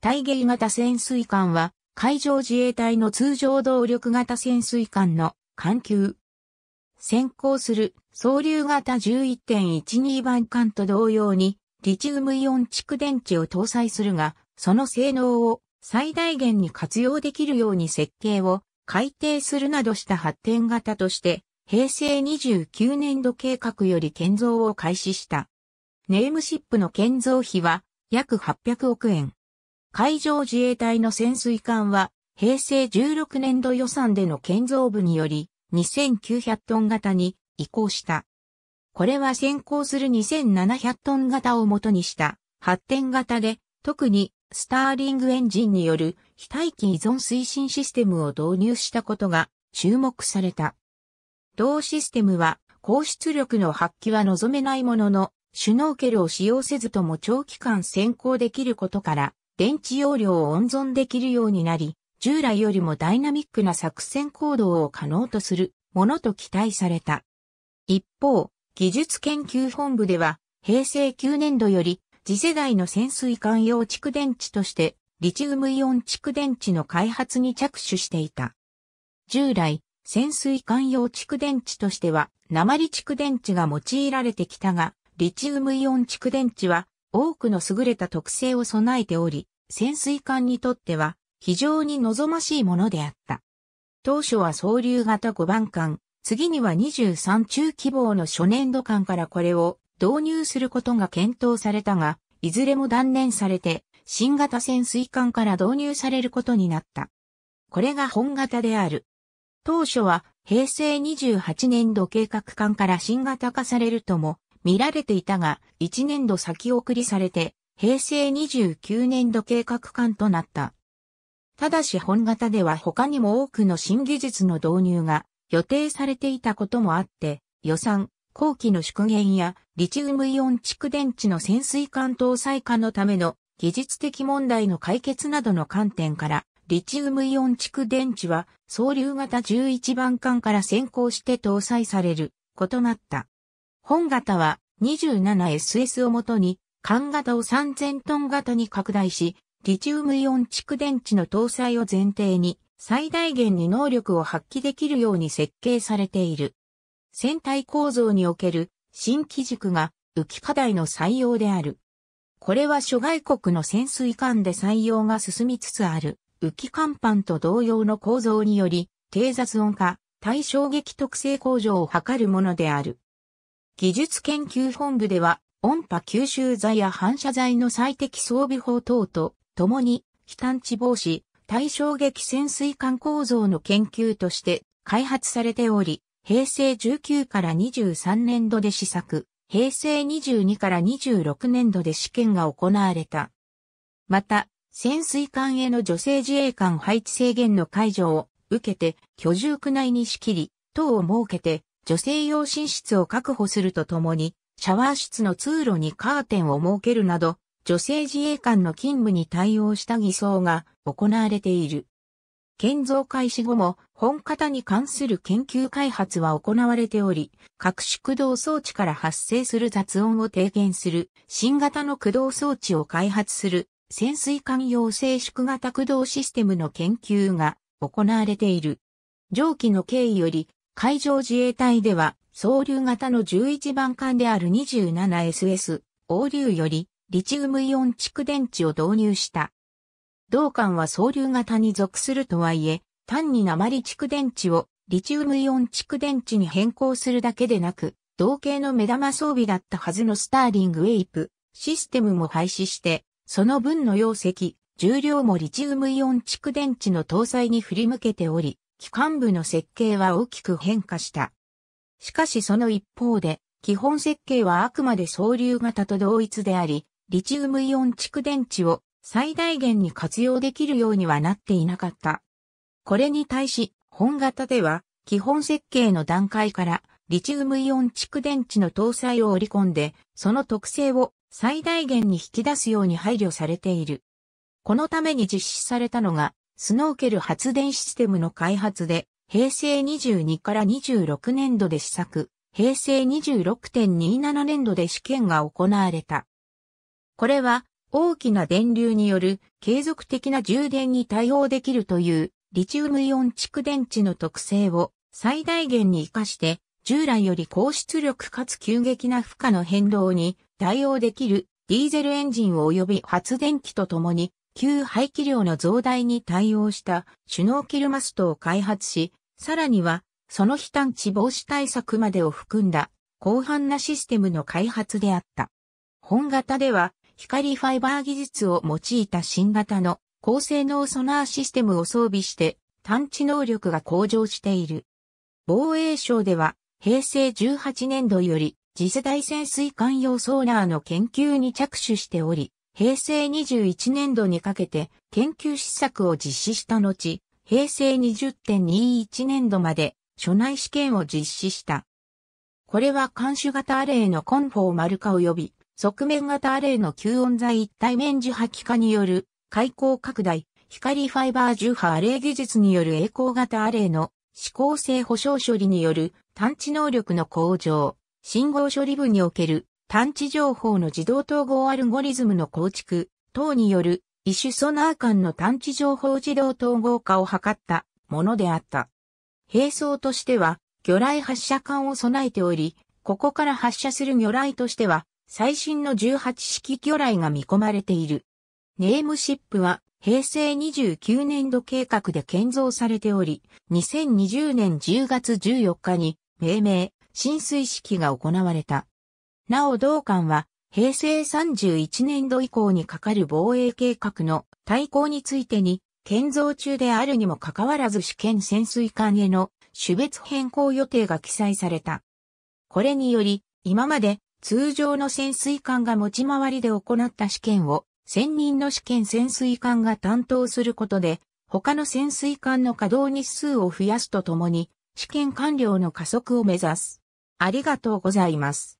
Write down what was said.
対芸型潜水艦は、海上自衛隊の通常動力型潜水艦の艦級。先行する総流型11.12番艦と同様に、リチウムイオン蓄電池を搭載するが、その性能を最大限に活用できるように設計を改定するなどした発展型として、平成29年度計画より建造を開始した。ネームシップの建造費は約800億円。海上自衛隊の潜水艦は、平成16年度予算での建造部により、2900トン型に移行した。これは先行する2700トン型を元にした発展型で、特にスターリングエンジンによる非待機依存推進システムを導入したことが注目された。同システムは高出力の発揮は望めないものの、シュノーケルを使用せずとも長期間先行できることから、電池容量を温存できるようになり、従来よりもダイナミックな作戦行動を可能とするものと期待された。一方、技術研究本部では、平成9年度より次世代の潜水艦用蓄電池として、リチウムイオン蓄電池の開発に着手していた。従来、潜水艦用蓄電池としては、鉛蓄電池が用いられてきたが、リチウムイオン蓄電池は、多くの優れた特性を備えており、潜水艦にとっては非常に望ましいものであった。当初は総流型5番艦、次には23中規模の初年度艦からこれを導入することが検討されたが、いずれも断念されて、新型潜水艦から導入されることになった。これが本型である。当初は平成28年度計画艦から新型化されるとも見られていたが、1年度先送りされて、平成29年度計画館となった。ただし本型では他にも多くの新技術の導入が予定されていたこともあって、予算、後期の縮減やリチウムイオン蓄電池の潜水艦搭載化のための技術的問題の解決などの観点から、リチウムイオン蓄電池は、総流型11番艦から先行して搭載されることなった。本型は 27SS をもとに、缶型を3000トン型に拡大し、リチウムイオン蓄電池の搭載を前提に、最大限に能力を発揮できるように設計されている。船体構造における新機軸が浮き課題の採用である。これは諸外国の潜水艦で採用が進みつつある浮き甲板と同様の構造により、低雑音化、対衝撃特性向上を図るものである。技術研究本部では、音波吸収剤や反射材の最適装備法等と、共に、非探知防止、対衝撃潜水艦構造の研究として開発されており、平成19から23年度で試作、平成22から26年度で試験が行われた。また、潜水艦への女性自衛官配置制限の解除を受けて居住区内に仕切り、等を設けて女性用寝室を確保するとともに、シャワー室の通路にカーテンを設けるなど、女性自衛官の勤務に対応した偽装が行われている。建造開始後も本型に関する研究開発は行われており、各種駆動装置から発生する雑音を低減する新型の駆動装置を開発する潜水艦用静粛型駆動システムの研究が行われている。上記の経緯より海上自衛隊では、総流型の11番艦である 27SS、欧流より、リチウムイオン蓄電池を導入した。同艦は総流型に属するとはいえ、単に鉛蓄電池をリチウムイオン蓄電池に変更するだけでなく、同型の目玉装備だったはずのスターリングウェイプシステムも廃止して、その分の容積、重量もリチウムイオン蓄電池の搭載に振り向けており、機関部の設計は大きく変化した。しかしその一方で、基本設計はあくまで総流型と同一であり、リチウムイオン蓄電池を最大限に活用できるようにはなっていなかった。これに対し、本型では、基本設計の段階から、リチウムイオン蓄電池の搭載を織り込んで、その特性を最大限に引き出すように配慮されている。このために実施されたのが、スノーケル発電システムの開発で、平成22から26年度で試作、平成26.27年度で試験が行われた。これは、大きな電流による継続的な充電に対応できるというリチウムイオン蓄電池の特性を最大限に活かして従来より高出力かつ急激な負荷の変動に対応できるディーゼルエンジン及び発電機とともに旧排気量の増大に対応したシュノーケルマストを開発し、さらには、その非探知防止対策までを含んだ、広範なシステムの開発であった。本型では、光ファイバー技術を用いた新型の高性能ソナーシステムを装備して、探知能力が向上している。防衛省では、平成18年度より、次世代潜水艦用ソーナーの研究に着手しており、平成21年度にかけて研究施策を実施した後、平成20.21年度まで所内試験を実施した。これは監視型アレイのコンフォーマル化及び側面型アレイの吸音材一体面受波器化による開口拡大、光ファイバー受波アレイ技術による栄光型アレイの指向性保証処理による探知能力の向上、信号処理部における探知情報の自動統合アルゴリズムの構築等による異種ソナー間の探知情報自動統合化を図ったものであった。並走としては魚雷発射管を備えており、ここから発射する魚雷としては最新の18式魚雷が見込まれている。ネームシップは平成29年度計画で建造されており、2020年10月14日に命名、浸水式が行われた。なお同館は、平成31年度以降にかかる防衛計画の対抗についてに、建造中であるにもかかわらず試験潜水艦への種別変更予定が記載された。これにより、今まで通常の潜水艦が持ち回りで行った試験を、専任の試験潜水艦が担当することで、他の潜水艦の稼働日数を増やすとともに、試験完了の加速を目指す。ありがとうございます。